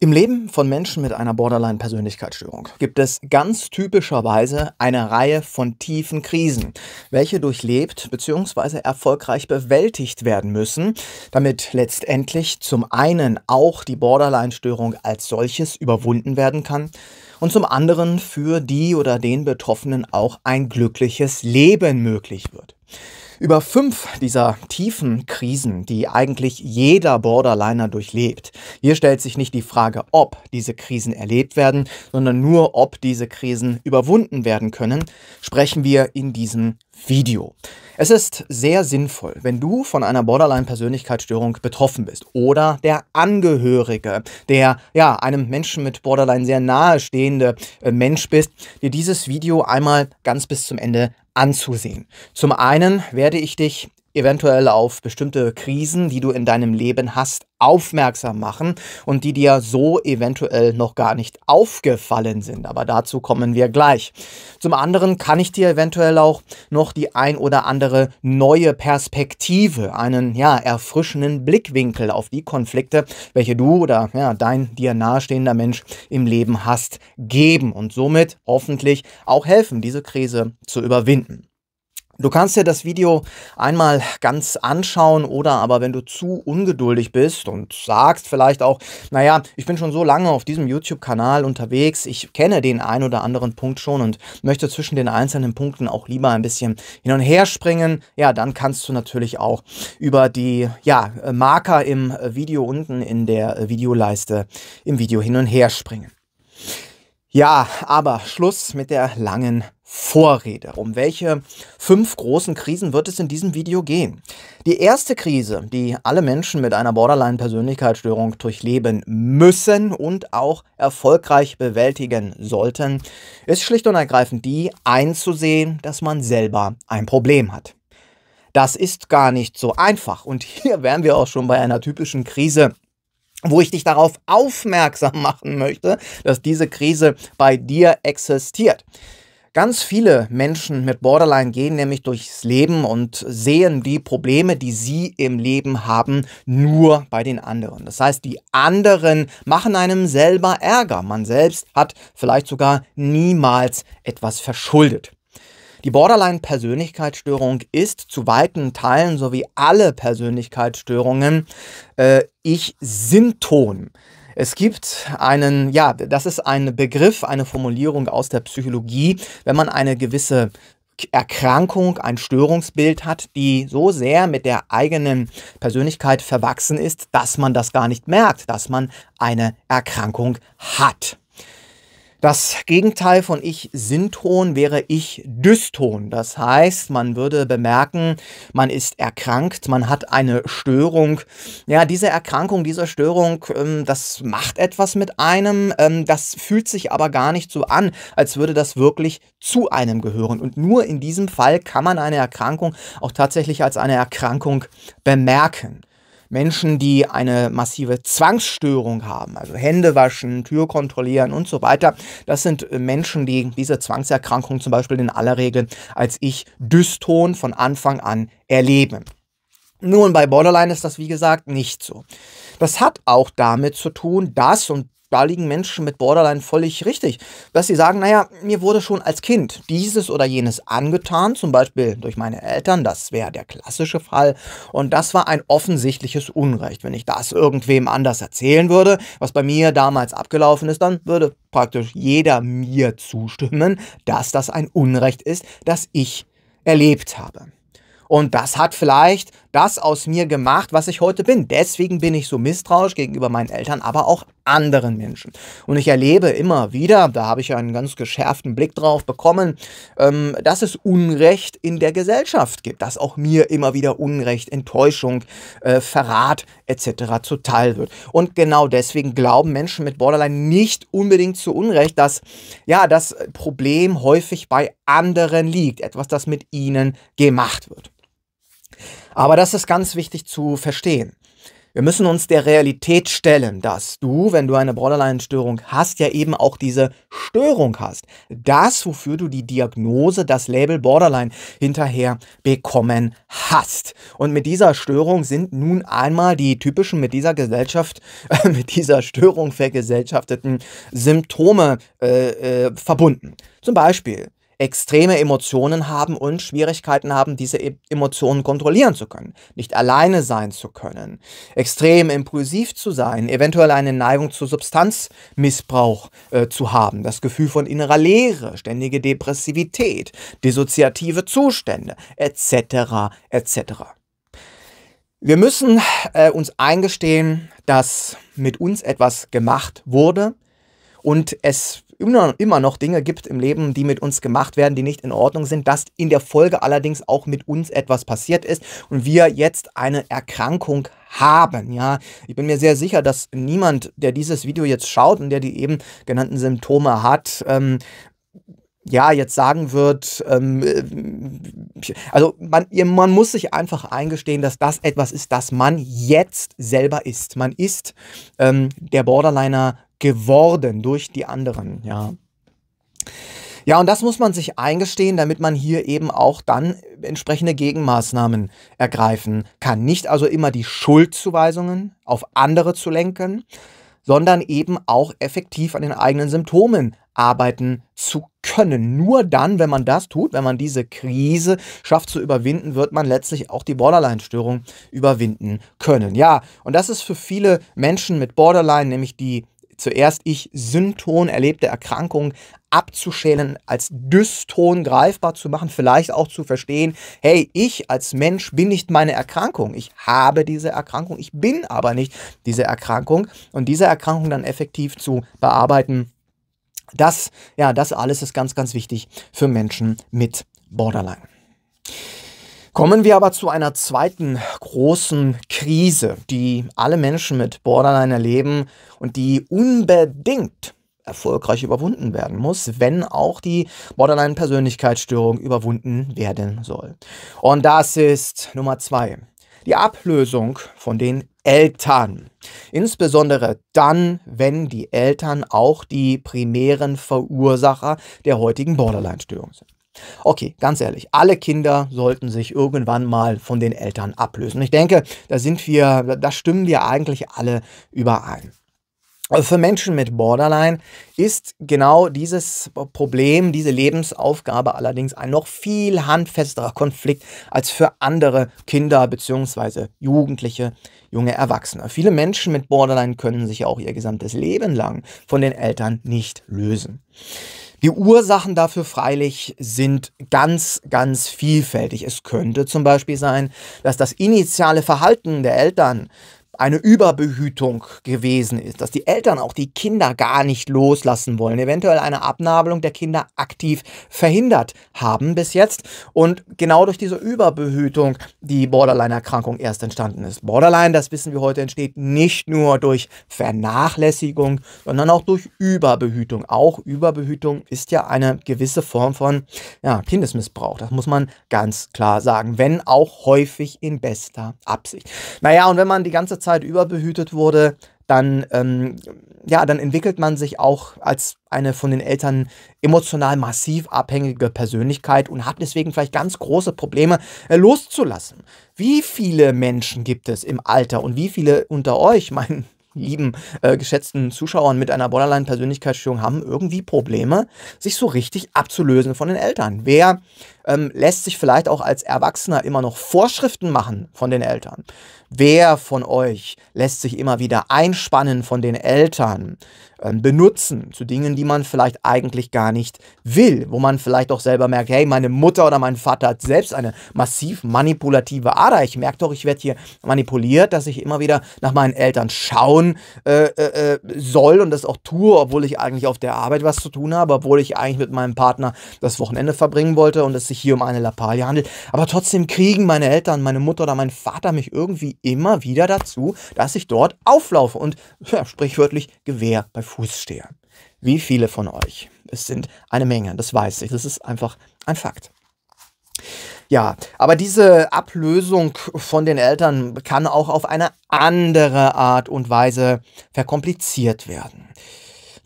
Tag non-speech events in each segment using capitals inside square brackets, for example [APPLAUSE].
Im Leben von Menschen mit einer Borderline-Persönlichkeitsstörung gibt es ganz typischerweise eine Reihe von tiefen Krisen, welche durchlebt bzw. erfolgreich bewältigt werden müssen, damit letztendlich zum einen auch die Borderline-Störung als solches überwunden werden kann und zum anderen für die oder den Betroffenen auch ein glückliches Leben möglich wird über fünf dieser tiefen Krisen, die eigentlich jeder Borderliner durchlebt. Hier stellt sich nicht die Frage, ob diese Krisen erlebt werden, sondern nur, ob diese Krisen überwunden werden können, sprechen wir in diesem Video. Es ist sehr sinnvoll, wenn du von einer Borderline-Persönlichkeitsstörung betroffen bist oder der Angehörige, der ja einem Menschen mit Borderline sehr nahestehende äh, Mensch bist, dir dieses Video einmal ganz bis zum Ende anzusehen. Zum einen werde ich dich eventuell auf bestimmte Krisen, die du in deinem Leben hast, aufmerksam machen und die dir so eventuell noch gar nicht aufgefallen sind. Aber dazu kommen wir gleich. Zum anderen kann ich dir eventuell auch noch die ein oder andere neue Perspektive, einen ja erfrischenden Blickwinkel auf die Konflikte, welche du oder ja, dein dir nahestehender Mensch im Leben hast, geben und somit hoffentlich auch helfen, diese Krise zu überwinden. Du kannst dir das Video einmal ganz anschauen oder aber wenn du zu ungeduldig bist und sagst vielleicht auch, naja, ich bin schon so lange auf diesem YouTube-Kanal unterwegs, ich kenne den ein oder anderen Punkt schon und möchte zwischen den einzelnen Punkten auch lieber ein bisschen hin und her springen, ja, dann kannst du natürlich auch über die ja, Marker im Video unten in der Videoleiste im Video hin und her springen. Ja, aber Schluss mit der langen Vorrede. Um welche fünf großen Krisen wird es in diesem Video gehen? Die erste Krise, die alle Menschen mit einer Borderline-Persönlichkeitsstörung durchleben müssen und auch erfolgreich bewältigen sollten, ist schlicht und ergreifend die, einzusehen, dass man selber ein Problem hat. Das ist gar nicht so einfach. Und hier wären wir auch schon bei einer typischen Krise wo ich dich darauf aufmerksam machen möchte, dass diese Krise bei dir existiert. Ganz viele Menschen mit Borderline gehen nämlich durchs Leben und sehen die Probleme, die sie im Leben haben, nur bei den anderen. Das heißt, die anderen machen einem selber Ärger. Man selbst hat vielleicht sogar niemals etwas verschuldet. Die Borderline-Persönlichkeitsstörung ist zu weiten Teilen, so wie alle Persönlichkeitsstörungen, äh, Ich-Symptom. Es gibt einen, ja, das ist ein Begriff, eine Formulierung aus der Psychologie, wenn man eine gewisse Erkrankung, ein Störungsbild hat, die so sehr mit der eigenen Persönlichkeit verwachsen ist, dass man das gar nicht merkt, dass man eine Erkrankung hat. Das Gegenteil von ich Sinton wäre ich Dyston. Das heißt, man würde bemerken, man ist erkrankt, man hat eine Störung. Ja, diese Erkrankung, diese Störung, ähm, das macht etwas mit einem. Ähm, das fühlt sich aber gar nicht so an, als würde das wirklich zu einem gehören. Und nur in diesem Fall kann man eine Erkrankung auch tatsächlich als eine Erkrankung bemerken. Menschen, die eine massive Zwangsstörung haben, also Hände waschen, Tür kontrollieren und so weiter. Das sind äh, Menschen, die diese Zwangserkrankung zum Beispiel in aller Regel als ich Dyston von Anfang an erleben. Nun, bei Borderline ist das wie gesagt nicht so. Das hat auch damit zu tun, dass, und da liegen Menschen mit Borderline völlig richtig, dass sie sagen, naja, mir wurde schon als Kind dieses oder jenes angetan, zum Beispiel durch meine Eltern, das wäre der klassische Fall, und das war ein offensichtliches Unrecht. Wenn ich das irgendwem anders erzählen würde, was bei mir damals abgelaufen ist, dann würde praktisch jeder mir zustimmen, dass das ein Unrecht ist, das ich erlebt habe. Und das hat vielleicht das aus mir gemacht, was ich heute bin. Deswegen bin ich so misstrauisch gegenüber meinen Eltern, aber auch anderen Menschen. Und ich erlebe immer wieder, da habe ich einen ganz geschärften Blick drauf bekommen, ähm, dass es Unrecht in der Gesellschaft gibt, dass auch mir immer wieder Unrecht, Enttäuschung, äh, Verrat etc. zuteil wird. Und genau deswegen glauben Menschen mit Borderline nicht unbedingt zu Unrecht, dass ja, das Problem häufig bei anderen liegt, etwas, das mit ihnen gemacht wird. Aber das ist ganz wichtig zu verstehen. Wir müssen uns der Realität stellen, dass du, wenn du eine Borderline-Störung hast, ja eben auch diese Störung hast. Das, wofür du die Diagnose, das Label Borderline hinterher bekommen hast. Und mit dieser Störung sind nun einmal die typischen mit dieser Gesellschaft, äh, [LAUGHS] mit dieser Störung vergesellschafteten Symptome äh, äh, verbunden. Zum Beispiel extreme Emotionen haben und Schwierigkeiten haben, diese e Emotionen kontrollieren zu können, nicht alleine sein zu können, extrem impulsiv zu sein, eventuell eine Neigung zu Substanzmissbrauch äh, zu haben, das Gefühl von innerer Leere, ständige Depressivität, dissoziative Zustände, etc., etc. Wir müssen äh, uns eingestehen, dass mit uns etwas gemacht wurde und es immer, immer noch Dinge gibt im Leben, die mit uns gemacht werden, die nicht in Ordnung sind, dass in der Folge allerdings auch mit uns etwas passiert ist und wir jetzt eine Erkrankung haben. Ja, ich bin mir sehr sicher, dass niemand, der dieses Video jetzt schaut und der die eben genannten Symptome hat, ähm, ja, jetzt sagen wird, ähm, äh, also man, man muss sich einfach eingestehen, dass das etwas ist, das man jetzt selber ist. Man ist ähm, der Borderliner geworden durch die anderen, ja. Ja, und das muss man sich eingestehen, damit man hier eben auch dann entsprechende Gegenmaßnahmen ergreifen kann. Nicht also immer die Schuldzuweisungen auf andere zu lenken, sondern eben auch effektiv an den eigenen Symptomen arbeiten zu können. Nur dann, wenn man das tut, wenn man diese Krise schafft zu überwinden, wird man letztlich auch die Borderline-Störung überwinden können. Ja, und das ist für viele Menschen mit Borderline nämlich die zuerst ich synton erlebte Erkrankung abzuschälen, als dyston greifbar zu machen, vielleicht auch zu verstehen, hey, ich als Mensch bin nicht meine Erkrankung, ich habe diese Erkrankung, ich bin aber nicht diese Erkrankung und diese Erkrankung dann effektiv zu bearbeiten. Das, ja, das alles ist ganz, ganz wichtig für Menschen mit Borderline. Kommen wir aber zu einer zweiten großen Krise, die alle Menschen mit Borderline erleben und die unbedingt erfolgreich überwunden werden muss, wenn auch die Borderline-Persönlichkeitsstörung überwunden werden soll. Und das ist Nummer zwei. Die Ablösung von den Eltern. Insbesondere dann, wenn die Eltern auch die primären Verursacher der heutigen Borderline-Störung sind. Okay, ganz ehrlich, alle Kinder sollten sich irgendwann mal von den Eltern ablösen. Ich denke, da sind wir, da stimmen wir eigentlich alle überein. Also für Menschen mit Borderline ist genau dieses Problem, diese Lebensaufgabe allerdings ein noch viel handfesterer Konflikt als für andere Kinder bzw. Jugendliche, junge Erwachsene. Viele Menschen mit Borderline können sich auch ihr gesamtes Leben lang von den Eltern nicht lösen. Die Ursachen dafür freilich sind ganz, ganz vielfältig. Es könnte zum Beispiel sein, dass das initiale Verhalten der Eltern eine Überbehütung gewesen ist, dass die Eltern auch die Kinder gar nicht loslassen wollen, eventuell eine Abnabelung der Kinder aktiv verhindert haben bis jetzt und genau durch diese Überbehütung die Borderline-Erkrankung erst entstanden ist. Borderline, das wissen wir heute, entsteht nicht nur durch Vernachlässigung, sondern auch durch Überbehütung. Auch Überbehütung ist ja eine gewisse Form von ja, Kindesmissbrauch, das muss man ganz klar sagen, wenn auch häufig in bester Absicht. Naja, und wenn man die ganze Zeit Zeit überbehütet wurde, dann, ähm, ja, dann entwickelt man sich auch als eine von den Eltern emotional massiv abhängige Persönlichkeit und hat deswegen vielleicht ganz große Probleme äh, loszulassen. Wie viele Menschen gibt es im Alter und wie viele unter euch, [LAUGHS] meinen lieben, äh, geschätzten Zuschauern mit einer Borderline-Persönlichkeitsstörung haben irgendwie Probleme, sich so richtig abzulösen von den Eltern? Wer ähm, lässt sich vielleicht auch als Erwachsener immer noch Vorschriften machen von den Eltern. Wer von euch lässt sich immer wieder einspannen von den Eltern, ähm, benutzen zu Dingen, die man vielleicht eigentlich gar nicht will, wo man vielleicht auch selber merkt, hey, meine Mutter oder mein Vater hat selbst eine massiv manipulative Ader. Ich merke doch, ich werde hier manipuliert, dass ich immer wieder nach meinen Eltern schauen äh, äh, äh, soll und das auch tue, obwohl ich eigentlich auf der Arbeit was zu tun habe, obwohl ich eigentlich mit meinem Partner das Wochenende verbringen wollte und es sich sich hier um eine Lappalie handelt. Aber trotzdem kriegen meine Eltern, meine Mutter oder mein Vater mich irgendwie immer wieder dazu, dass ich dort auflaufe und ja, sprichwörtlich Gewehr bei Fuß stehe. Wie viele von euch? Es sind eine Menge, das weiß ich. Das ist einfach ein Fakt. Ja, aber diese Ablösung von den Eltern kann auch auf eine andere Art und Weise verkompliziert werden.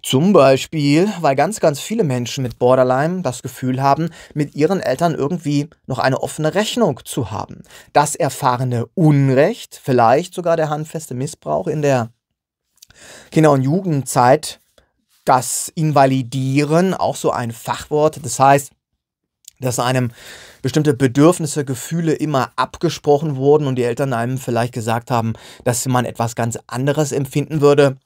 Zum Beispiel, weil ganz, ganz viele Menschen mit Borderline das Gefühl haben, mit ihren Eltern irgendwie noch eine offene Rechnung zu haben. Das erfahrene Unrecht, vielleicht sogar der handfeste Missbrauch in der Kinder- und Jugendzeit, das Invalidieren, auch so ein Fachwort, das heißt, dass einem bestimmte Bedürfnisse, Gefühle immer abgesprochen wurden und die Eltern einem vielleicht gesagt haben, dass man etwas ganz anderes empfinden würde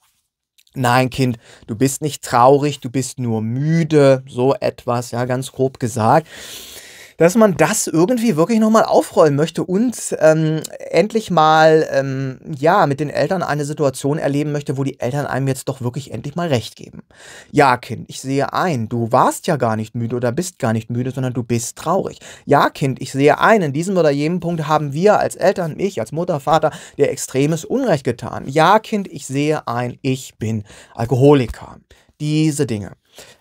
nein Kind, du bist nicht traurig, du bist nur müde, so etwas, ja, ganz grob gesagt dass man das irgendwie wirklich nochmal aufrollen möchte und ähm, endlich mal ähm, ja mit den Eltern eine Situation erleben möchte, wo die Eltern einem jetzt doch wirklich endlich mal recht geben. Ja, Kind, ich sehe ein, du warst ja gar nicht müde oder bist gar nicht müde, sondern du bist traurig. Ja, Kind, ich sehe ein, in diesem oder jenem Punkt haben wir als Eltern, ich als Mutter, Vater, dir extremes Unrecht getan. Ja, Kind, ich sehe ein, ich bin Alkoholiker. Diese Dinge.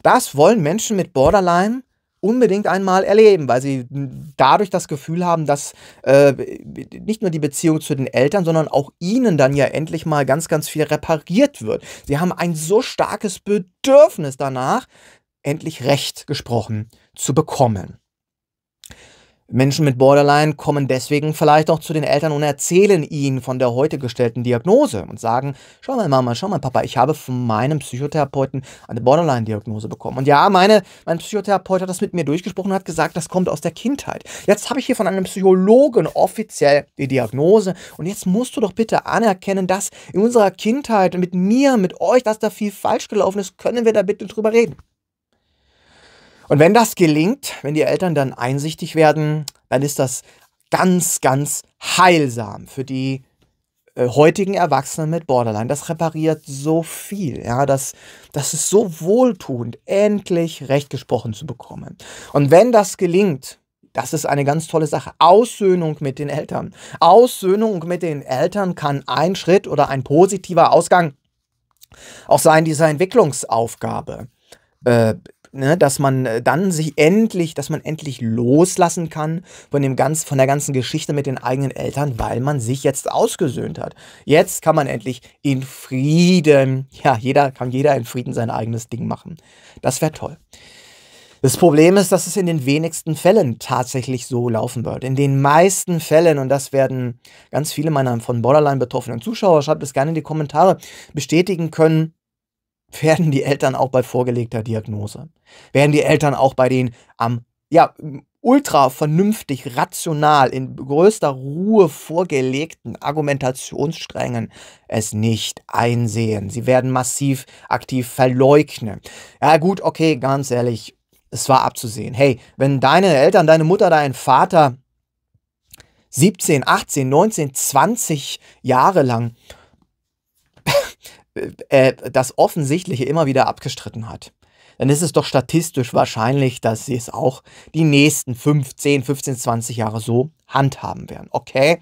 Das wollen Menschen mit Borderline unbedingt einmal erleben, weil sie dadurch das Gefühl haben, dass äh, nicht nur die Beziehung zu den Eltern, sondern auch ihnen dann ja endlich mal ganz, ganz viel repariert wird. Sie haben ein so starkes Bedürfnis danach, endlich Recht gesprochen zu bekommen. Menschen mit Borderline kommen deswegen vielleicht auch zu den Eltern und erzählen ihnen von der heute gestellten Diagnose und sagen, schau mal Mama, schau mal Papa, ich habe von meinem Psychotherapeuten eine Borderline-Diagnose bekommen. Und ja, meine, mein Psychotherapeut hat das mit mir durchgesprochen und hat gesagt, das kommt aus der Kindheit. Jetzt habe ich hier von einem Psychologen offiziell die Diagnose und jetzt musst du doch bitte anerkennen, dass in unserer Kindheit mit mir, mit euch, dass da viel falsch gelaufen ist, können wir da bitte drüber reden. Und wenn das gelingt, wenn die Eltern dann einsichtig werden, dann ist das ganz, ganz heilsam für die äh, heutigen Erwachsenen mit Borderline. Das repariert so viel. Ja, das, das ist so wohltuend, endlich Recht gesprochen zu bekommen. Und wenn das gelingt, das ist eine ganz tolle Sache. Aussöhnung mit den Eltern. Aussöhnung mit den Eltern kann ein Schritt oder ein positiver Ausgang auch sein, dieser Entwicklungsaufgabe. Äh, ne, dass man äh, dann sich endlich, dass man endlich loslassen kann von, dem ganz, von der ganzen Geschichte mit den eigenen Eltern, weil man sich jetzt ausgesöhnt hat. Jetzt kann man endlich in Frieden, ja, jeder kann jeder in Frieden sein eigenes Ding machen. Das wäre toll. Das Problem ist, dass es in den wenigsten Fällen tatsächlich so laufen wird. In den meisten Fällen, und das werden ganz viele meiner von Borderline betroffenen Zuschauer, schreibt es gerne in die Kommentare, bestätigen können, werden die Eltern auch bei vorgelegter Diagnose, werden die Eltern auch bei den am, ähm, ja, ultra vernünftig, rational, in größter Ruhe vorgelegten Argumentationssträngen es nicht einsehen. Sie werden massiv aktiv verleugnen. Ja gut, okay, ganz ehrlich, es war abzusehen. Hey, wenn deine Eltern, deine Mutter, dein Vater 17, 18, 19, 20 Jahre lang äh, das Offensichtliche immer wieder abgestritten hat, dann ist es doch statistisch wahrscheinlich, dass sie es auch die nächsten 15, 15, 20 Jahre so handhaben werden. Okay.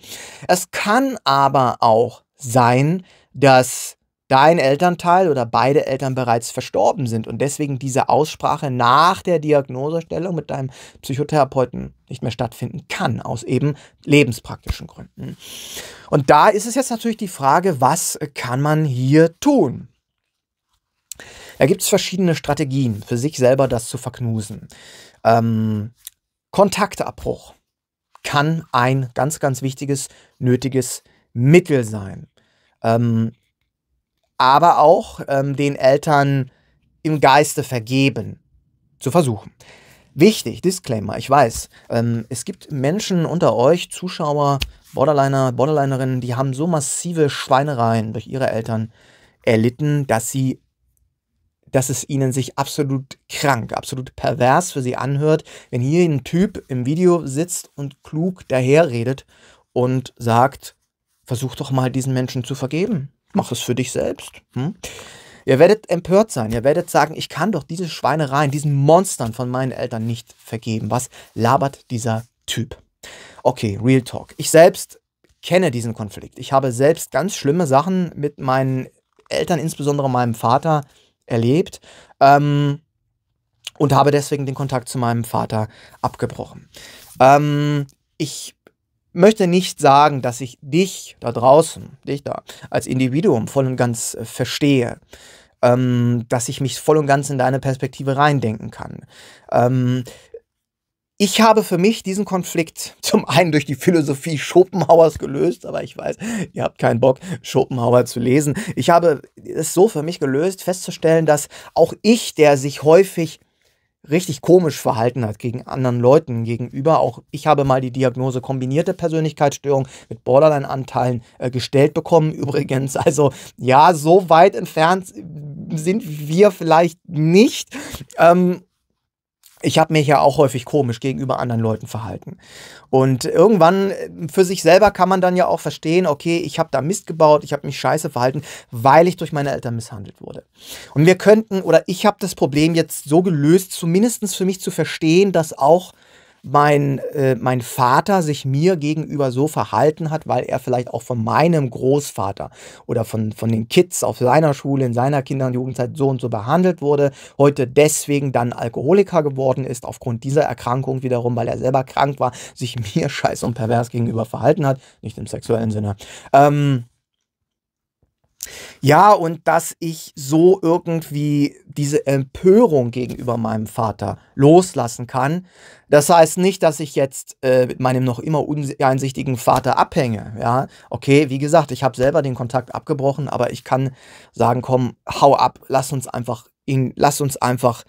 Es kann aber auch sein, dass dein Elternteil oder beide Eltern bereits verstorben sind und deswegen diese Aussprache nach der Diagnosestellung mit deinem Psychotherapeuten nicht mehr stattfinden kann, aus eben lebenspraktischen Gründen. Und da ist es jetzt natürlich die Frage, was kann man hier tun? Da gibt es verschiedene Strategien, für sich selber das zu verknusen. Ähm, Kontaktabbruch kann ein ganz, ganz wichtiges, nötiges Mittel sein. Ähm, aber auch ähm, den Eltern im Geiste vergeben zu versuchen. Wichtig, Disclaimer, ich weiß, ähm, es gibt Menschen unter euch, Zuschauer, Borderliner, Borderlinerinnen, die haben so massive Schweinereien durch ihre Eltern erlitten, dass sie dass es ihnen sich absolut krank, absolut pervers für sie anhört, wenn hier ein Typ im Video sitzt und klug daherredet und sagt, versuch doch mal diesen Menschen zu vergeben. Mach es für dich selbst. Hm? Ihr werdet empört sein. Ihr werdet sagen, ich kann doch diese Schweinereien, diesen Monstern von meinen Eltern nicht vergeben. Was labert dieser Typ? Okay, Real Talk. Ich selbst kenne diesen Konflikt. Ich habe selbst ganz schlimme Sachen mit meinen Eltern, insbesondere meinem Vater, erlebt ähm, und habe deswegen den Kontakt zu meinem Vater abgebrochen. Ähm, ich möchte nicht sagen, dass ich dich da draußen, dich da als Individuum voll und ganz äh, verstehe, ähm, dass ich mich voll und ganz in deine Perspektive reindenken kann. Ähm, ich habe für mich diesen Konflikt [LAUGHS] zum einen durch die Philosophie Schopenhauers gelöst, aber ich weiß, ihr habt keinen Bock, Schopenhauer zu lesen. Ich habe es so für mich gelöst, festzustellen, dass auch ich, der sich häufig richtig komisch verhalten hat gegen anderen Leuten gegenüber. Auch ich habe mal die Diagnose kombinierte Persönlichkeitsstörung mit Borderline-Anteilen äh, gestellt bekommen, [LAUGHS] übrigens. Also ja, so weit entfernt sind wir vielleicht nicht. Ähm, ich habe mich ja auch häufig komisch gegenüber anderen Leuten verhalten. Und irgendwann äh, für sich selber kann man dann ja auch verstehen, okay, ich habe da Mist gebaut, ich habe mich scheiße verhalten, weil ich durch meine Eltern misshandelt wurde. Und wir könnten, oder ich habe das Problem jetzt so gelöst, zumindest für mich zu verstehen, dass auch mein, äh, mein Vater sich mir gegenüber so verhalten hat, weil er vielleicht auch von meinem Großvater oder von, von den Kids auf seiner Schule, in seiner Kinder- und Jugendzeit so und so behandelt wurde, heute deswegen dann Alkoholiker geworden ist, aufgrund dieser Erkrankung wiederum, weil er selber krank war, sich [LAUGHS] mir scheiß und pervers gegenüber verhalten hat, nicht im sexuellen Sinne. Ähm, ja, und dass ich so irgendwie diese Empörung gegenüber meinem Vater loslassen kann. Das heißt nicht, dass ich jetzt äh, mit meinem noch immer uneinsichtigen Vater abhänge. Ja, okay, wie gesagt, ich habe selber den Kontakt abgebrochen, aber ich kann sagen, komm, hau ab, lass uns einfach ihn, lass uns einfach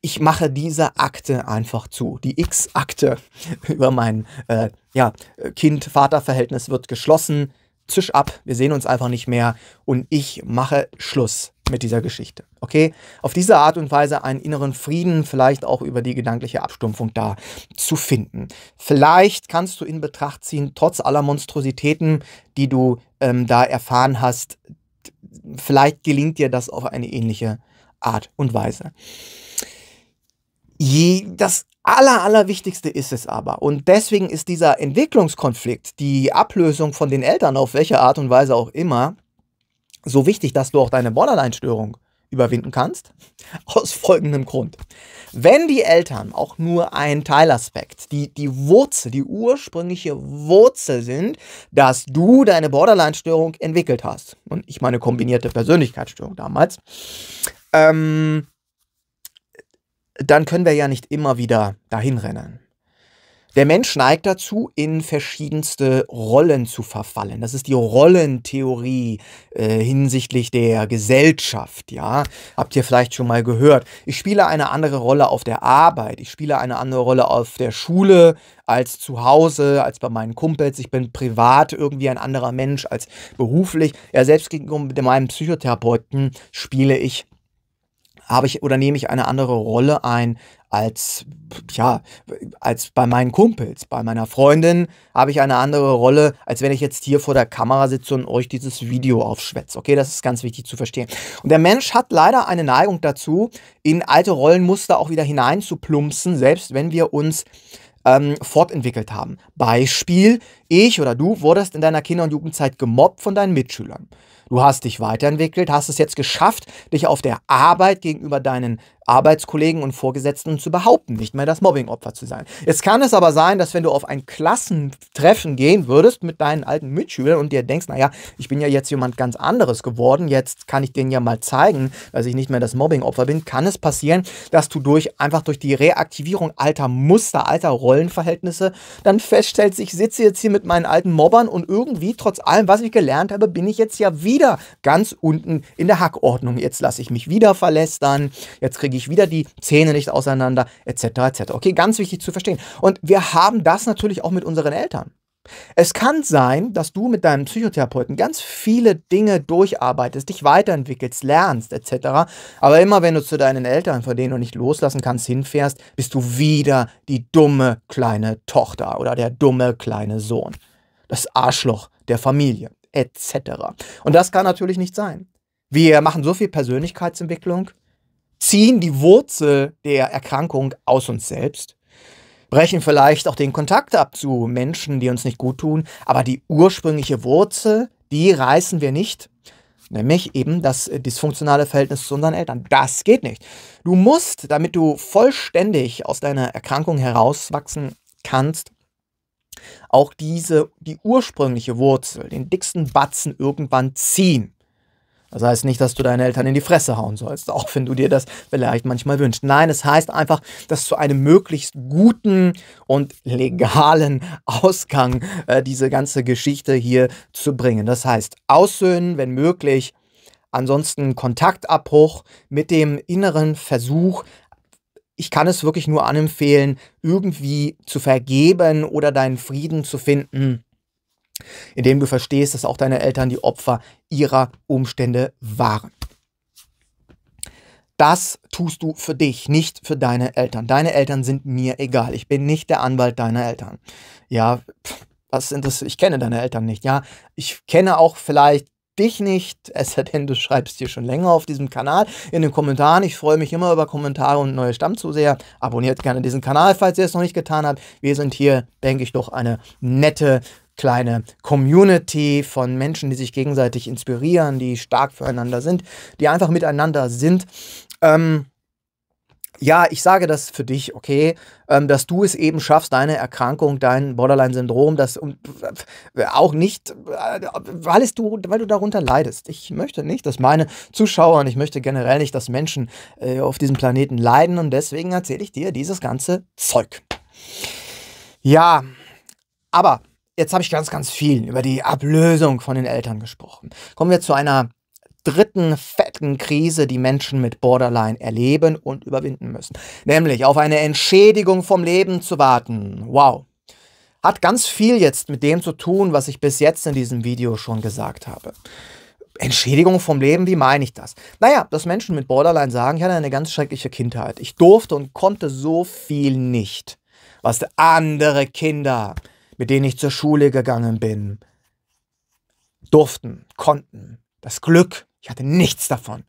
ich mache diese Akte einfach zu. Die X-Akte [LAUGHS] über mein äh, ja, Kind-Vater-Verhältnis wird geschlossen zisch ab, wir sehen uns einfach nicht mehr und ich mache Schluss mit dieser Geschichte. Okay? Auf diese Art und Weise einen inneren Frieden vielleicht auch über die gedankliche Abstumpfung da zu finden. Vielleicht kannst du in Betracht ziehen, trotz aller Monstrositäten, die du ähm, da erfahren hast, vielleicht gelingt dir das auf eine ähnliche Art und Weise. Je, das aller, allerwichtigste ist es aber, und deswegen ist dieser Entwicklungskonflikt, die Ablösung von den Eltern auf welche Art und Weise auch immer, so wichtig, dass du auch deine Borderline-Störung überwinden kannst. [LAUGHS] Aus folgendem Grund. Wenn die Eltern auch nur ein Teilaspekt, die, die Wurzel, die ursprüngliche Wurzel sind, dass du deine Borderline-Störung entwickelt hast, und ich meine kombinierte Persönlichkeitsstörung damals, ähm, dann können wir ja nicht immer wieder dahin rennen. Der Mensch neigt dazu, in verschiedenste Rollen zu verfallen. Das ist die Rollentheorie äh, hinsichtlich der Gesellschaft, ja. Habt ihr vielleicht schon mal gehört. Ich spiele eine andere Rolle auf der Arbeit, ich spiele eine andere Rolle auf der Schule als zu Hause, als bei meinen Kumpels. Ich bin privat irgendwie ein anderer Mensch als beruflich. Ja, selbst gegenüber meinem Psychotherapeuten spiele ich habe ich oder nehme ich eine andere Rolle ein als, ja, als bei meinen Kumpels, bei meiner Freundin habe ich eine andere Rolle, als wenn ich jetzt hier vor der Kamera sitze und euch dieses Video aufschwätze. Okay, das ist ganz wichtig zu verstehen. Und der Mensch hat leider eine Neigung dazu, in alte Rollenmuster auch wieder hineinzuplumpsen, selbst wenn wir uns ähm, fortentwickelt haben. Beispiel, ich oder du wurdest in deiner Kinder- und Jugendzeit gemobbt von deinen Mitschülern. Du hast dich weiterentwickelt, hast es jetzt geschafft, dich auf der Arbeit gegenüber deinen Arbeitskollegen und Vorgesetzten zu behaupten, nicht mehr das Mobbingopfer zu sein. Jetzt kann es aber sein, dass wenn du auf ein Klassentreffen gehen würdest mit deinen alten Mitschülern und dir denkst, naja, ich bin ja jetzt jemand ganz anderes geworden, jetzt kann ich denen ja mal zeigen, dass ich nicht mehr das Mobbingopfer bin, kann es passieren, dass du durch einfach durch die Reaktivierung alter Muster, alter Rollenverhältnisse dann feststellst, ich sitze jetzt hier mit meinen alten Mobbern und irgendwie trotz allem, was ich gelernt habe, bin ich jetzt ja wieder ganz unten in der Hackordnung. Jetzt lasse ich mich wieder verlästern, jetzt kriege kriege ich wieder die Zähne nicht auseinander, etc. etc. Okay, ganz wichtig zu verstehen. Und wir haben das natürlich auch mit unseren Eltern. Es kann sein, dass du mit deinem Psychotherapeuten ganz viele Dinge durcharbeitest, dich weiterentwickelst, lernst etc. Aber immer wenn du zu deinen Eltern, von denen du nicht loslassen kannst, hinfährst, bist du wieder die dumme kleine Tochter oder der dumme kleine Sohn. Das Arschloch der Familie etc. Und das kann natürlich nicht sein. Wir machen so viel Persönlichkeitsentwicklung, ziehen die Wurzel der Erkrankung aus uns selbst, brechen vielleicht auch den Kontakt ab zu Menschen, die uns nicht gut tun, aber die ursprüngliche Wurzel, die reißen wir nicht. Nämlich eben das dysfunktionale Verhältnis zu unseren Eltern. Das geht nicht. Du musst, damit du vollständig aus deiner Erkrankung herauswachsen kannst, auch diese, die ursprüngliche Wurzel, den dicksten Batzen irgendwann ziehen. Das heißt nicht, dass du deine Eltern in die Fresse hauen sollst, auch wenn du dir das vielleicht manchmal wünschst. Nein, es heißt einfach, dass zu einem möglichst guten und legalen Ausgang äh, diese ganze Geschichte hier zu bringen. Das heißt, aussöhnen, wenn möglich. Ansonsten Kontaktabbruch mit dem inneren Versuch, ich kann es wirklich nur anempfehlen, irgendwie zu vergeben oder deinen Frieden zu finden indem du verstehst, dass auch deine Eltern die Opfer ihrer Umstände waren. Das tust du für dich, nicht für deine Eltern. Deine Eltern sind mir egal. Ich bin nicht der Anwalt deiner Eltern. Ja, was sind das? Ich kenne deine Eltern nicht. Ja, ich kenne auch vielleicht dich nicht, [LAUGHS] es sei denn, du schreibst hier schon länger auf diesem Kanal. In den Kommentaren, ich freue mich immer über Kommentare und neue Stammzuseher. Abonniert gerne diesen Kanal, falls ihr es noch nicht getan habt. Wir sind hier, denke ich, doch eine nette kleine Community von Menschen, die sich gegenseitig inspirieren, die stark füreinander sind, die einfach miteinander sind. Ähm, ja, ich sage das für dich, okay, ähm, dass du es eben schaffst, deine Erkrankung, dein Borderline-Syndrom, das um, äh, auch nicht, äh, weil, es du, weil du darunter leidest. Ich möchte nicht, dass meine Zuschauer und ich möchte generell nicht, dass Menschen äh, auf diesem Planeten leiden und deswegen erzähle ich dir dieses ganze Zeug. Ja, aber jetzt habe ich ganz, ganz viel über die Ablösung von den Eltern gesprochen. Kommen wir zu einer dritten fetten Krise, die Menschen mit Borderline erleben und überwinden müssen. Nämlich auf eine Entschädigung vom Leben zu warten. Wow. Hat ganz viel jetzt mit dem zu tun, was ich bis jetzt in diesem Video schon gesagt habe. Entschädigung vom Leben, wie meine ich das? Naja, dass Menschen mit Borderline sagen, ich hatte eine ganz schreckliche Kindheit. Ich durfte und konnte so viel nicht, was andere Kinder mit denen ich zur Schule gegangen bin, durften, konnten. Das Glück, ich hatte nichts davon.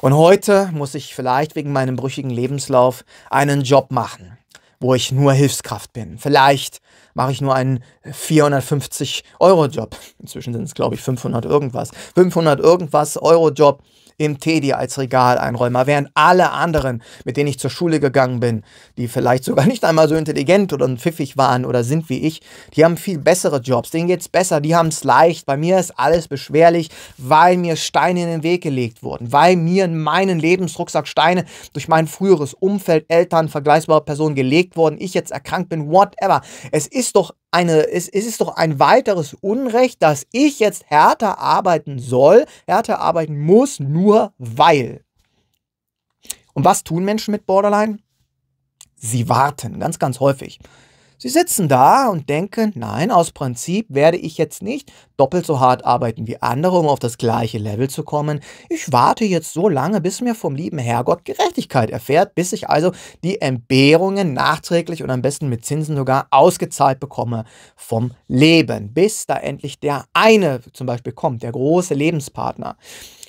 Und heute muss ich vielleicht wegen meinem brüchigen Lebenslauf einen Job machen, wo ich nur Hilfskraft bin. Vielleicht mache ich nur einen 450-Euro-Job. Inzwischen sind es, glaube ich, 500 irgendwas. 500 irgendwas Euro-Job im Teddy als Regal einräume, während alle anderen, mit denen ich zur Schule gegangen bin, die vielleicht sogar nicht einmal so intelligent oder pfiffig waren oder sind wie ich, die haben viel bessere Jobs, denen geht es besser, die haben es leicht. Bei mir ist alles beschwerlich, weil mir Steine in den Weg gelegt wurden, weil mir in meinen Lebensrucksack Steine durch mein früheres Umfeld, Eltern, vergleichbare Personen gelegt wurden, ich jetzt erkrankt bin, whatever. Es ist doch eine, es, es ist doch ein weiteres Unrecht, dass ich jetzt härter arbeiten soll, härter arbeiten muss, nur weil. Und was tun Menschen mit Borderline? Sie warten, ganz, ganz häufig. Sie sitzen da und denken, nein, aus Prinzip werde ich jetzt nicht doppelt so hart arbeiten wie andere, um auf das gleiche Level zu kommen. Ich warte jetzt so lange, bis mir vom lieben Herrgott Gerechtigkeit erfährt, bis ich also die Entbehrungen nachträglich und am besten mit Zinsen sogar ausgezahlt bekomme vom Leben, bis da endlich der eine zum Beispiel kommt, der große Lebenspartner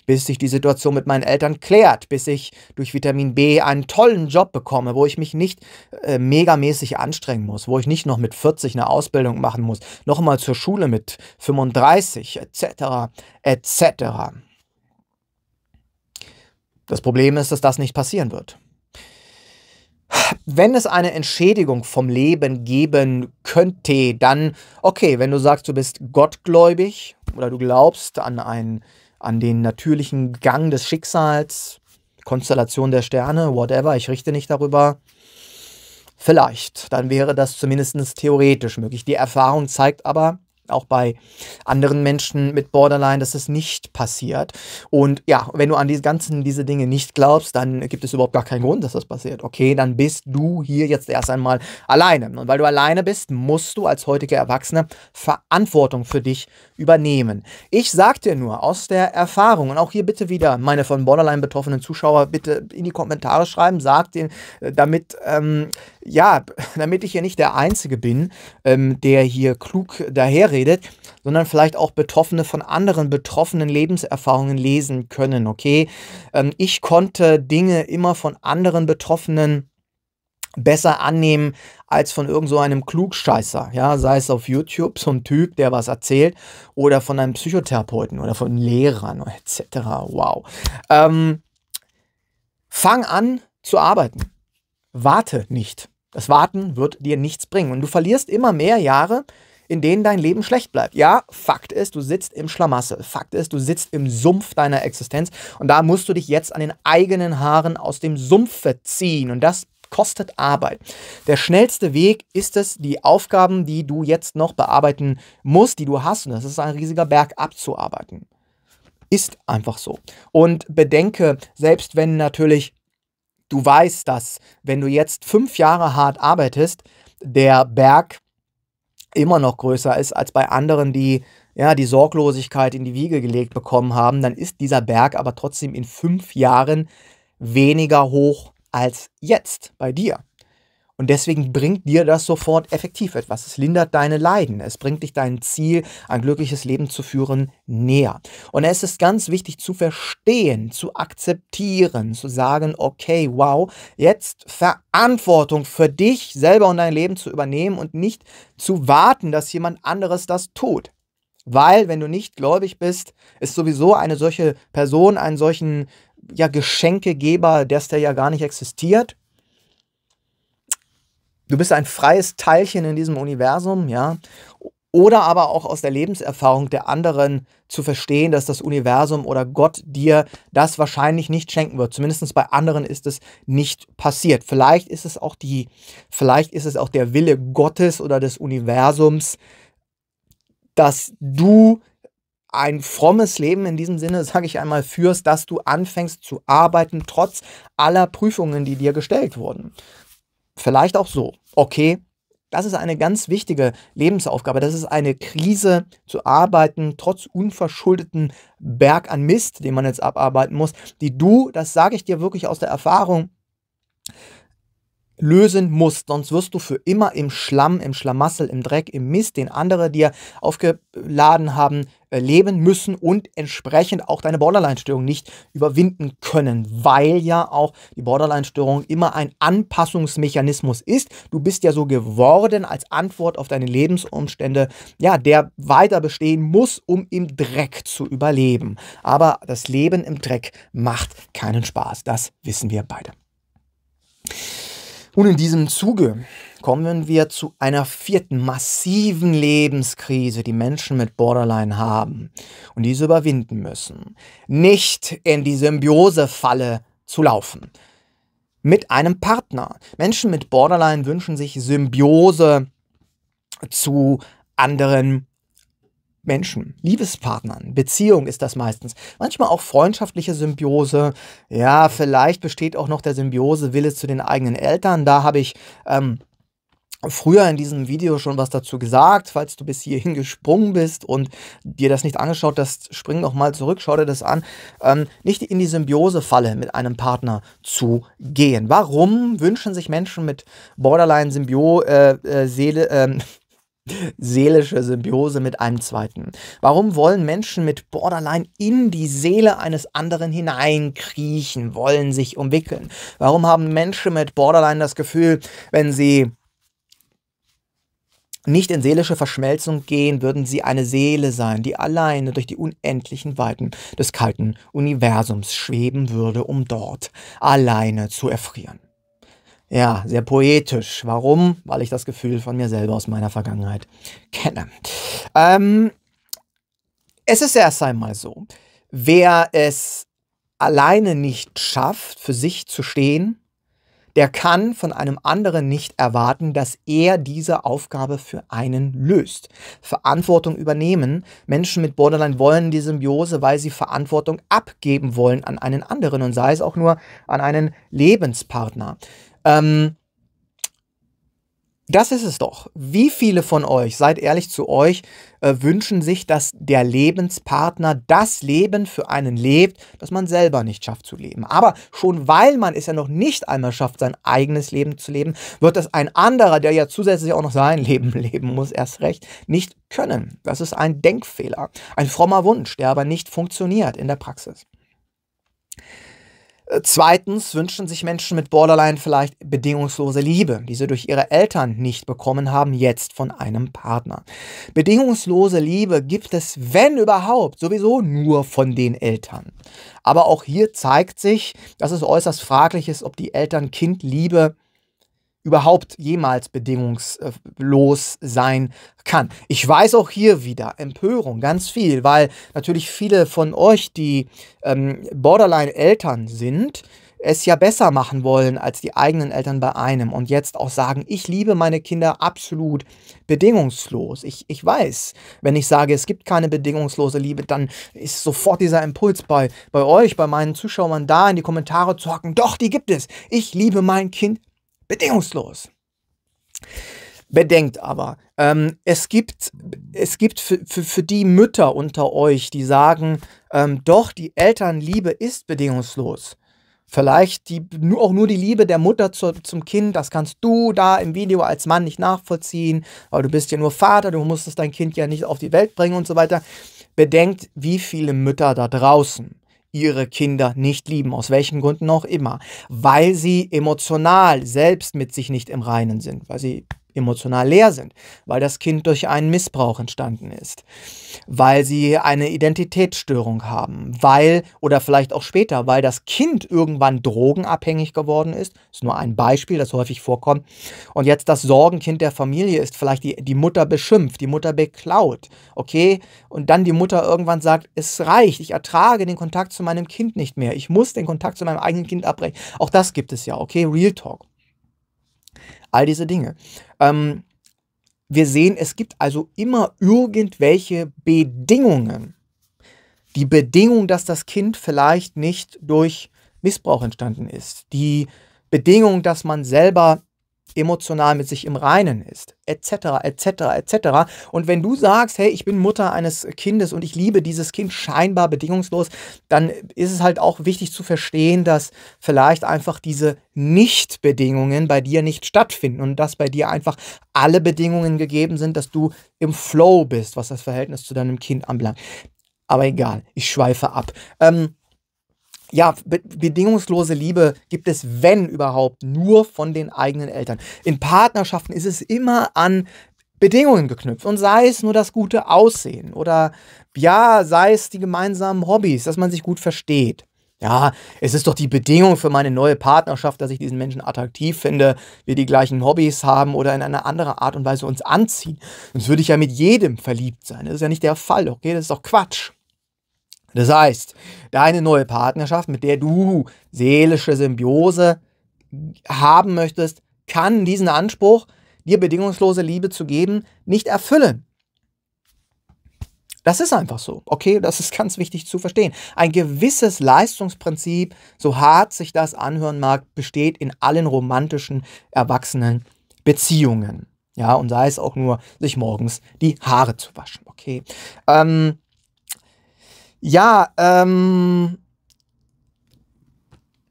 bis sich die Situation mit meinen Eltern klärt, bis ich durch Vitamin B einen tollen Job bekomme, wo ich mich nicht äh, megamäßig anstrengen muss, wo ich nicht noch mit 40 eine Ausbildung machen muss, nochmal zur Schule mit 35 etc. etc. Das Problem ist, dass das nicht passieren wird. Wenn es eine Entschädigung vom Leben geben könnte, dann okay, wenn du sagst, du bist gottgläubig oder du glaubst an einen ein an den natürlichen Gang des Schicksals, Konstellation der Sterne, whatever, ich richte nicht darüber. Vielleicht, dann wäre das zumindest theoretisch möglich. Die Erfahrung zeigt aber, auch bei anderen Menschen mit Borderline, dass es nicht passiert. Und ja, wenn du an diese ganzen diese Dinge nicht glaubst, dann gibt es überhaupt gar keinen Grund, dass das passiert. Okay, dann bist du hier jetzt erst einmal alleine. Und weil du alleine bist, musst du als heutiger Erwachsener Verantwortung für dich übernehmen. Ich sag dir nur aus der Erfahrung und auch hier bitte wieder meine von Borderline betroffenen Zuschauer bitte in die Kommentare schreiben, sagt den, äh, damit ähm, ja, [LAUGHS] damit ich hier nicht der Einzige bin, ähm, der hier klug daher redet, sondern vielleicht auch Betroffene von anderen betroffenen Lebenserfahrungen lesen können, okay? Ähm, ich konnte Dinge immer von anderen Betroffenen besser annehmen als von irgend so einem Klugscheißer, ja, sei es auf YouTube so ein Typ, der was erzählt, oder von einem Psychotherapeuten oder von Lehrern etc. Wow. Ähm, fang an zu arbeiten. Warte nicht. Das Warten wird dir nichts bringen und du verlierst immer mehr Jahre in denen dein Leben schlecht bleibt. Ja, Fakt ist, du sitzt im Schlamassel. Fakt ist, du sitzt im Sumpf deiner Existenz. Und da musst du dich jetzt an den eigenen Haaren aus dem Sumpf verziehen. Und das kostet Arbeit. Der schnellste Weg ist es, die Aufgaben, die du jetzt noch bearbeiten musst, die du hast, und das ist ein riesiger Berg, abzuarbeiten. Ist einfach so. Und bedenke, selbst wenn natürlich du weißt, dass wenn du jetzt fünf Jahre hart arbeitest, der Berg immer noch größer ist als bei anderen, die ja, die Sorglosigkeit in die Wiege gelegt bekommen haben, dann ist dieser Berg aber trotzdem in fünf Jahren weniger hoch als jetzt bei dir. Und deswegen bringt dir das sofort effektiv etwas. Es lindert deine Leiden. Es bringt dich deinem Ziel, ein glückliches Leben zu führen, näher. Und es ist ganz wichtig zu verstehen, zu akzeptieren, zu sagen, okay, wow, jetzt Verantwortung für dich selber und dein Leben zu übernehmen und nicht zu warten, dass jemand anderes das tut. Weil, wenn du nicht gläubig bist, ist sowieso eine solche Person, einen solchen ja, Geschenkegeber, der ja gar nicht existiert Du bist ein freies Teilchen in diesem Universum, ja. Oder aber auch aus der Lebenserfahrung der anderen zu verstehen, dass das Universum oder Gott dir das wahrscheinlich nicht schenken wird. Zumindest bei anderen ist es nicht passiert. Vielleicht ist es auch die, vielleicht ist es auch der Wille Gottes oder des Universums, dass du ein frommes Leben in diesem Sinne, [LAUGHS] sage ich einmal, führst, dass du anfängst zu arbeiten, trotz aller Prüfungen, die dir gestellt wurden. Vielleicht auch so. Okay, das ist eine ganz wichtige Lebensaufgabe. Das ist eine Krise zu arbeiten, trotz unverschuldeten Berg an Mist, den man jetzt abarbeiten muss, die du, das sage ich dir wirklich aus der Erfahrung, lösen musst, sonst wirst du für immer im Schlamm, im Schlamassel, im Dreck, im Mist, den andere dir aufgeladen haben, äh, leben müssen und entsprechend auch deine Borderline-Störung nicht überwinden können, weil ja auch die Borderline-Störung immer ein Anpassungsmechanismus ist. Du bist ja so geworden als Antwort auf deine Lebensumstände, ja, der weiter bestehen muss, um im Dreck zu überleben. Aber das Leben im Dreck macht keinen Spaß, das wissen wir beide. Und in diesem Zuge kommen wir zu einer vierten massiven Lebenskrise, die Menschen mit Borderline haben und diese überwinden müssen. Nicht in die Symbiosefalle zu laufen. Mit einem Partner. Menschen mit Borderline wünschen sich Symbiose zu anderen Menschen, Liebespartnern, Beziehung ist das meistens. Manchmal auch freundschaftliche Symbiose. Ja, vielleicht besteht auch noch der Symbiosewille zu den eigenen Eltern. Da habe ich ähm, früher in diesem Video schon was dazu gesagt. Falls du bis hierhin gesprungen bist und dir das nicht angeschaut hast, spring doch mal zurück, schau dir das an. Ähm, nicht in die Symbiosefalle mit einem Partner zu gehen. Warum wünschen sich Menschen mit borderline symbiose seele Äh, äh, ähm, seelische Symbiose mit einem zweiten? Warum wollen Menschen mit Borderline in die Seele eines anderen hineinkriechen, wollen sich umwickeln? Warum haben Menschen mit Borderline das Gefühl, wenn sie nicht in seelische Verschmelzung gehen, würden sie eine Seele sein, die alleine durch die unendlichen Weiten des kalten Universums schweben würde, um dort alleine zu erfrieren ja, sehr poetisch. Warum? Weil ich das Gefühl von mir selber aus meiner Vergangenheit kenne. Ähm, es ist erst einmal so, wer es alleine nicht schafft, für sich zu stehen, der kann von einem anderen nicht erwarten, dass er diese Aufgabe für einen löst. Verantwortung übernehmen. Menschen mit Borderline wollen die Symbiose, weil sie Verantwortung abgeben wollen an einen anderen und sei es auch nur an einen Lebenspartner. Ähm, das ist es doch. Wie viele von euch, seid ehrlich zu euch, äh, wünschen sich, dass der Lebenspartner das Leben für einen lebt, das man selber nicht schafft zu leben. Aber schon weil man es ja noch nicht einmal schafft, sein eigenes Leben zu leben, wird das ein anderer, der ja zusätzlich auch noch sein [LAUGHS] Leben leben muss, erst recht, nicht können. Das ist ein Denkfehler, ein frommer Wunsch, der aber nicht funktioniert in der Praxis. Äh, zweitens wünschen sich Menschen mit Borderline vielleicht bedingungslose Liebe, die sie durch ihre Eltern nicht bekommen haben, jetzt von einem Partner. Bedingungslose Liebe gibt es, wenn überhaupt, sowieso nur von den Eltern. Aber auch hier zeigt sich, dass es äußerst fraglich ist, ob die Eltern Kindliebe überhaupt jemals bedingungslos sein kann. Ich weiß auch hier wieder Empörung, ganz viel, weil natürlich viele von euch, die ähm, Borderline-Eltern sind, es ja besser machen wollen als die eigenen Eltern bei einem und jetzt auch sagen, ich liebe meine Kinder absolut bedingungslos. Ich, ich weiß, wenn ich sage, es gibt keine bedingungslose Liebe, dann ist sofort dieser Impuls bei, bei euch, bei meinen Zuschauern da, in die Kommentare zu hacken, doch, die gibt es. Ich liebe mein Kind Bedingungslos. Bedenkt aber, ähm, es gibt, es gibt für, für, für die Mütter unter euch, die sagen, ähm, doch, die Elternliebe ist bedingungslos. Vielleicht die, nur, auch nur die Liebe der Mutter zu, zum Kind, das kannst du da im Video als Mann nicht nachvollziehen, weil du bist ja nur Vater, du musstest dein Kind ja nicht auf die Welt bringen und so weiter. Bedenkt, wie viele Mütter da draußen ihre Kinder nicht lieben, aus welchen Gründen auch immer, weil sie emotional selbst mit sich nicht im Reinen sind, weil sie emotional leer sind, weil das Kind durch einen Missbrauch entstanden ist, weil sie eine Identitätsstörung haben, weil oder vielleicht auch später, weil das Kind irgendwann drogenabhängig geworden ist, ist nur ein Beispiel, das häufig vorkommt, und jetzt das Sorgenkind der Familie ist, vielleicht die, die Mutter beschimpft, die Mutter beklaut, okay, und dann die Mutter irgendwann sagt, es reicht, ich ertrage den Kontakt zu meinem Kind nicht mehr, ich muss den Kontakt zu meinem eigenen Kind abbrechen. Auch das gibt es ja, okay, Real Talk all diese Dinge. Ähm, wir sehen, es gibt also immer irgendwelche Bedingungen. Die Bedingung, dass das Kind vielleicht nicht durch Missbrauch entstanden ist. Die Bedingung, dass man selber emotional mit sich im Reinen ist, etc., etc., etc. Und wenn du sagst, hey, ich bin Mutter eines Kindes und ich liebe dieses Kind scheinbar bedingungslos, dann ist es halt auch wichtig zu verstehen, dass vielleicht einfach diese Nicht-Bedingungen bei dir nicht stattfinden und dass bei dir einfach alle Bedingungen gegeben sind, dass du im Flow bist, was das Verhältnis zu deinem Kind anbelangt. Aber egal, ich schweife ab. Ähm, ja, be bedingungslose Liebe gibt es, wenn überhaupt, nur von den eigenen Eltern. In Partnerschaften ist es immer an Bedingungen geknüpft. Und sei es nur das gute Aussehen oder ja, sei es die gemeinsamen Hobbys, dass man sich gut versteht. Ja, es ist doch die Bedingung für meine neue Partnerschaft, dass ich diesen Menschen attraktiv finde, wir die gleichen Hobbys haben oder in einer anderen Art und Weise uns anziehen. Sonst würde ich ja mit jedem verliebt sein. Das ist ja nicht der Fall, okay? Das ist doch Quatsch. Das heißt, deine neue Partnerschaft, mit der du seelische Symbiose haben möchtest, kann diesen Anspruch, dir bedingungslose Liebe zu geben, nicht erfüllen. Das ist einfach so. Okay, das ist ganz wichtig zu verstehen. Ein gewisses Leistungsprinzip, so hart sich das anhören mag, besteht in allen romantischen erwachsenen Beziehungen. Ja, und sei es auch nur, sich morgens die Haare zu waschen. Okay. Ähm, ja, ähm,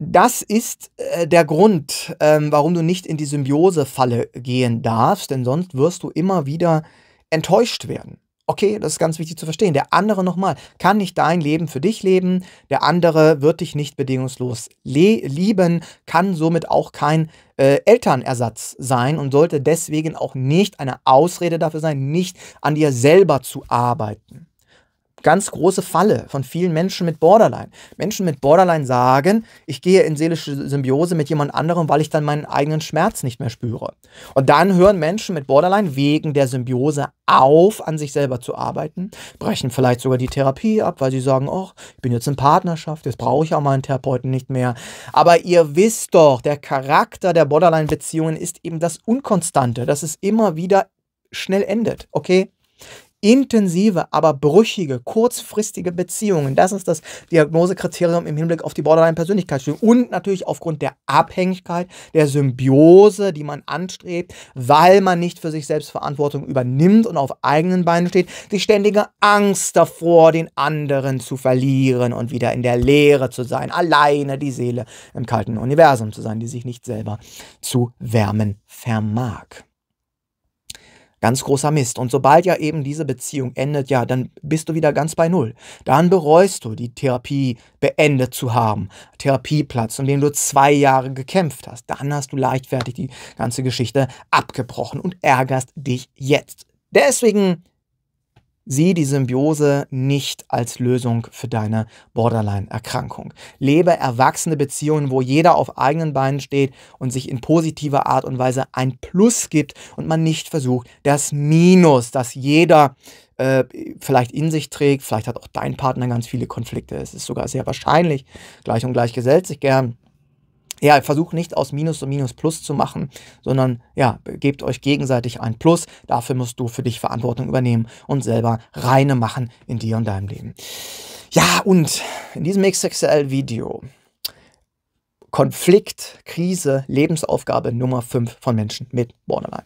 das ist äh, der Grund, ähm, warum du nicht in die Symbiosefalle gehen darfst, denn sonst wirst du immer wieder enttäuscht werden. Okay, das ist ganz wichtig zu verstehen. Der andere nochmal kann nicht dein Leben für dich leben. Der andere wird dich nicht bedingungslos lieben, kann somit auch kein äh, Elternersatz sein und sollte deswegen auch nicht eine Ausrede dafür sein, nicht an dir selber zu arbeiten ganz große Falle von vielen Menschen mit Borderline. Menschen mit Borderline sagen, ich gehe in seelische Symbiose mit jemand anderem, weil ich dann meinen eigenen Schmerz nicht mehr spüre. Und dann hören Menschen mit Borderline wegen der Symbiose auf, an sich selber zu arbeiten, brechen vielleicht sogar die Therapie ab, weil sie sagen, oh, ich bin jetzt in Partnerschaft, jetzt brauche ich auch meinen Therapeuten nicht mehr. Aber ihr wisst doch, der Charakter der Borderline-Beziehungen ist eben das Unkonstante, dass es immer wieder schnell endet, okay? intensive, aber brüchige, kurzfristige Beziehungen. Das ist das Diagnosekriterium im Hinblick auf die Borderline-Persönlichkeitsstörung und natürlich aufgrund der Abhängigkeit, der Symbiose, die man anstrebt, weil man nicht für sich selbst Verantwortung übernimmt und auf eigenen Beinen steht, die ständige Angst davor, den anderen zu verlieren und wieder in der Leere zu sein, alleine die Seele im kalten Universum zu sein, die sich nicht selber zu wärmen vermag. Ganz großer Mist. Und sobald ja eben diese Beziehung endet, ja, dann bist du wieder ganz bei Null. Dann bereust du, die Therapie beendet zu haben. Therapieplatz, um den du zwei Jahre gekämpft hast. Dann hast du leichtfertig die ganze Geschichte abgebrochen und ärgerst dich jetzt. Deswegen Sieh die Symbiose nicht als Lösung für deine Borderline-Erkrankung. Lebe erwachsene Beziehungen, wo jeder auf eigenen Beinen steht und sich in positiver Art und Weise ein Plus gibt und man nicht versucht, das Minus, das jeder äh, vielleicht in sich trägt, vielleicht hat auch dein Partner ganz viele Konflikte. Es ist sogar sehr wahrscheinlich, gleich und gleich gesellt sich gern ja, versucht nicht aus Minus und Minus Plus zu machen, sondern ja, gebt euch gegenseitig ein Plus. Dafür musst du für dich Verantwortung übernehmen und selber reine machen in dir und deinem Leben. Ja, und in diesem XXL-Video Konflikt, Krise, Lebensaufgabe Nummer 5 von Menschen mit Borderline.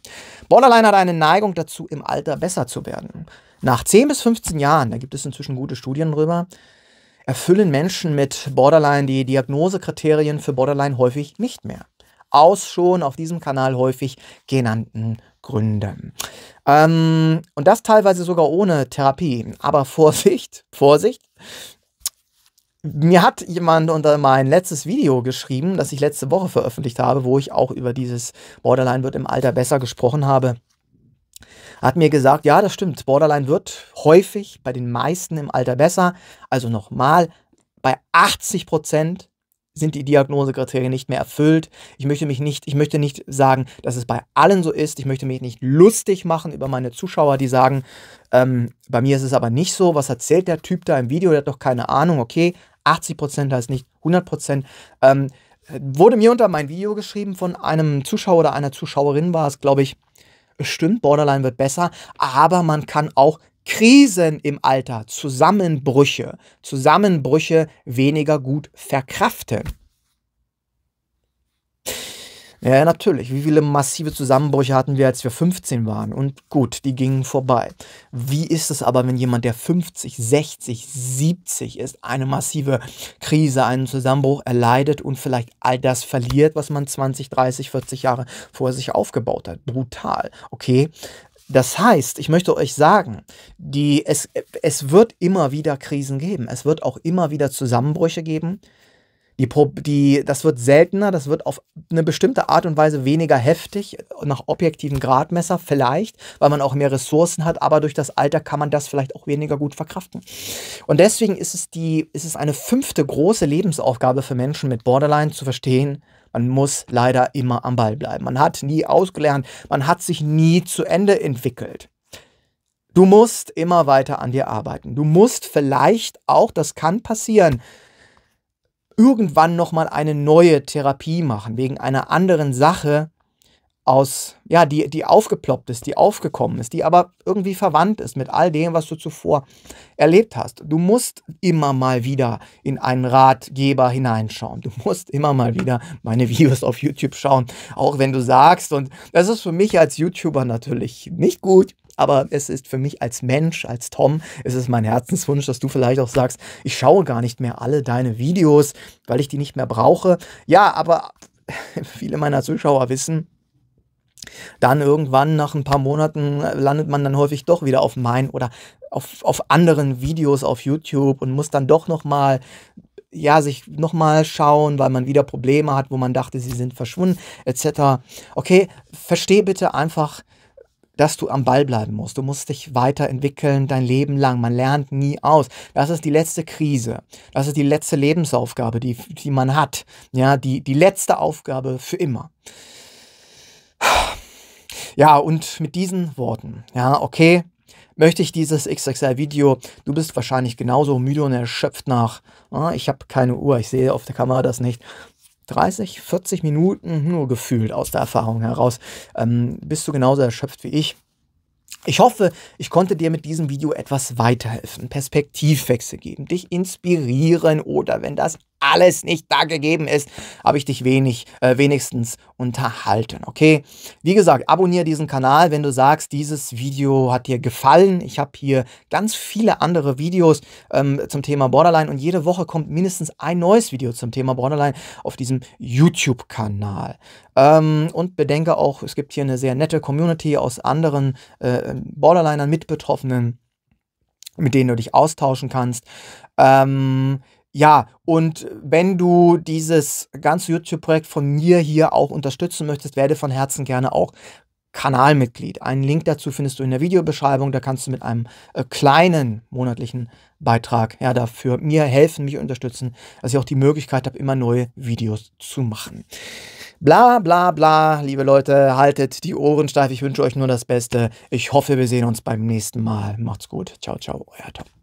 Borderline hat eine Neigung dazu, im Alter besser zu werden. Nach 10 bis 15 Jahren, da gibt es inzwischen gute Studien drüber, erfüllen Menschen mit Borderline die Diagnosekriterien für Borderline häufig nicht mehr. Aus schon auf diesem Kanal häufig genannten Gründen. Ähm, und das teilweise sogar ohne Therapie. Aber [LAUGHS] Vorsicht, Vorsicht. Mir hat jemand unter mein letztes Video geschrieben, das ich letzte Woche veröffentlicht habe, wo ich auch über dieses Borderline wird im Alter besser gesprochen habe hat mir gesagt, ja, das stimmt, Borderline wird häufig bei den meisten im Alter besser. Also nochmal, bei 80 Prozent sind die Diagnosekriterien nicht mehr erfüllt. Ich möchte mich nicht, ich möchte nicht sagen, dass es bei allen so ist. Ich möchte mich nicht lustig machen über meine Zuschauer, die sagen, ähm, bei mir ist es aber nicht so. Was erzählt der Typ da im Video? Der hat doch keine Ahnung. Okay, 80 Prozent heißt nicht 100 Prozent. Ähm, wurde mir unter mein Video geschrieben von einem Zuschauer oder einer Zuschauerin war es, glaube ich stimmt, Borderline wird besser, aber man kann auch Krisen im Alter, Zusammenbrüche, Zusammenbrüche weniger gut verkraften. Ja, natürlich. Wie viele massive Zusammenbrüche hatten wir, als wir 15 waren? Und gut, die gingen vorbei. Wie ist es aber, wenn jemand, der 50, 60, 70 ist, eine massive Krise, einen Zusammenbruch erleidet und vielleicht all das verliert, was man 20, 30, 40 Jahre vor sich aufgebaut hat? Brutal. Okay, das heißt, ich möchte euch sagen, die, es, es wird immer wieder Krisen geben. Es wird auch immer wieder Zusammenbrüche geben. Die, Pro die, das wird seltener, das wird auf eine bestimmte Art und Weise weniger heftig, nach objektiven Gradmesser vielleicht, weil man auch mehr Ressourcen hat, aber durch das Alter kann man das vielleicht auch weniger gut verkraften. Und deswegen ist es, die, ist es eine fünfte große Lebensaufgabe für Menschen mit Borderline zu verstehen, man muss leider immer am Ball bleiben. Man hat nie ausgelernt, man hat sich nie zu Ende entwickelt. Du musst immer weiter an dir arbeiten. Du musst vielleicht auch, das kann passieren, irgendwann nochmal eine neue Therapie machen, wegen einer anderen Sache aus, ja, die, die aufgeploppt ist, die aufgekommen ist, die aber irgendwie verwandt ist mit all dem, was du zuvor erlebt hast. Du musst immer mal wieder in einen Ratgeber hineinschauen. Du musst immer mal wieder meine Videos auf YouTube schauen, auch wenn du sagst, und das ist für mich als YouTuber natürlich nicht gut, aber es ist für mich als Mensch, als Tom, es ist mein Herzenswunsch, dass du vielleicht auch sagst, ich schaue gar nicht mehr alle deine Videos, weil ich die nicht mehr brauche. Ja, aber [LAUGHS] viele meiner Zuschauer wissen, dann irgendwann nach ein paar Monaten landet man dann häufig doch wieder auf mein oder auf, auf anderen Videos auf YouTube und muss dann doch nochmal ja, sich nochmal schauen, weil man wieder Probleme hat, wo man dachte, sie sind verschwunden, etc. Okay, verstehe bitte einfach, dass du am Ball bleiben musst. Du musst dich weiterentwickeln dein Leben lang. Man lernt nie aus. Das ist die letzte Krise. Das ist die letzte Lebensaufgabe, die, die man hat. Ja, die, die letzte Aufgabe für immer. Ja, und mit diesen Worten, ja, okay, möchte ich dieses XXL-Video. Du bist wahrscheinlich genauso müde und erschöpft nach. Oh, ich habe keine Uhr, ich sehe auf der Kamera das nicht. 30, 40 Minuten nur gefühlt aus der Erfahrung heraus. Ähm, bist du genauso erschöpft wie ich? Ich hoffe, ich konnte dir mit diesem Video etwas weiterhelfen, Perspektivwechsel geben, dich inspirieren oder wenn das alles nicht da gegeben ist, habe ich dich wenig, äh, wenigstens unterhalten, okay? Wie gesagt, abonniere diesen Kanal, wenn du sagst, dieses Video hat dir gefallen. Ich habe hier ganz viele andere Videos ähm, zum Thema Borderline und jede Woche kommt mindestens ein neues Video zum Thema Borderline auf diesem YouTube-Kanal. Ähm, und bedenke auch, es gibt hier eine sehr nette Community aus anderen äh, Borderlinern, Mitbetroffenen, mit denen du dich austauschen kannst. Ähm, ja, und wenn du dieses ganze YouTube-Projekt von mir hier auch unterstützen möchtest, werde von Herzen gerne auch Kanalmitglied. Einen Link dazu findest du in der Videobeschreibung. Da kannst du mit einem äh, kleinen monatlichen Beitrag ja, dafür mir helfen, mich unterstützen, dass ich auch die Möglichkeit habe, immer neue Videos zu machen. Bla bla bla, liebe Leute, haltet die Ohren steif. Ich wünsche euch nur das Beste. Ich hoffe, wir sehen uns beim nächsten Mal. Macht's gut. Ciao, ciao, euer Top.